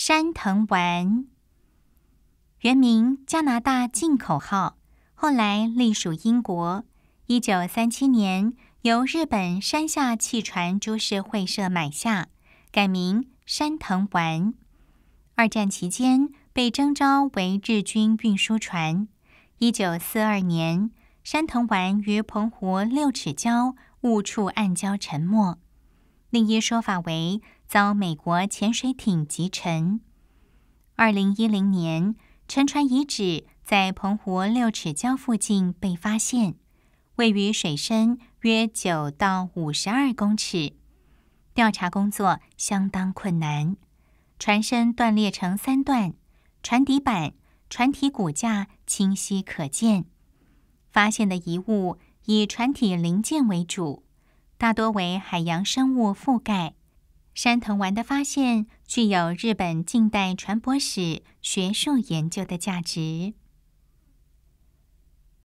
山藤丸原名加拿大进口号，后来隶属英国。一九三七年由日本山下汽船株式会社买下，改名山藤丸。二战期间被征召为日军运输船。一九四二年，山藤丸于澎湖六尺礁误触暗礁沉没。另一说法为。遭美国潜水艇击沉。二零一零年，沉船遗址在澎湖六尺礁附近被发现，位于水深约九到五十二公尺，调查工作相当困难。船身断裂成三段，船底板、船体骨架清晰可见。发现的遗物以船体零件为主，大多为海洋生物覆盖。山藤丸的发现具有日本近代船舶史学术研究的价值。